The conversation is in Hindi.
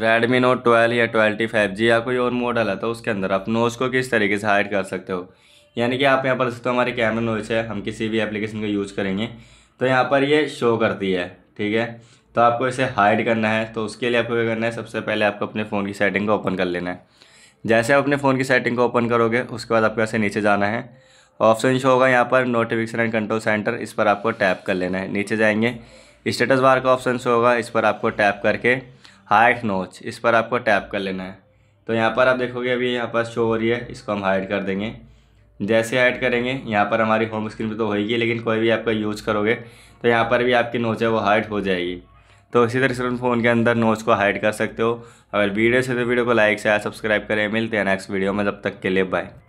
रेडमी नोट ट्वेल्व या ट्वेल्टी फाइव जी या कोई और मॉडल है तो उसके अंदर आप नोज को किस तरीके से हाइड कर सकते हो यानी कि आप यहाँ पर सकते हो हमारे कैमरा नोज है हम किसी भी एप्लीकेशन का यूज़ करेंगे तो यहाँ पर ये शो करती है ठीक है तो आपको इसे हाइड करना है तो उसके लिए आपको क्या करना है सबसे पहले आपको अपने फ़ोन की सेटिंग को ओपन कर लेना है जैसे आप अपने फ़ोन की सेटिंग को ओपन करोगे उसके बाद आपको ऐसे नीचे जाना है ऑप्शन शो होगा यहाँ पर नोटिफिकेशन एंड कंट्रोल सेंटर इस पर आपको टैप कर लेना है नीचे जाएंगे स्टेटस बार का ऑप्शन शो होगा इस पर आपको टैप करके हाइट नोच इस पर आपको टैप कर लेना है तो यहाँ पर आप देखोगे अभी यहाँ पर शो हो रही है इसको हम हाइड कर देंगे जैसे ऐड करेंगे यहाँ पर हमारी होम स्क्रीन पर तो होगी लेकिन कोई भी आपका यूज करोगे तो यहाँ पर भी आपकी नोच है वो हाइड हो जाएगी तो इसी तरह से तुम फ़ोन के अंदर नोच को हाइड कर सकते हो अगर वीडियो से तो वीडियो को लाइक शेयर सब्सक्राइब करें मिलते हैं नेक्स्ट वीडियो में तब तक के लिए बाय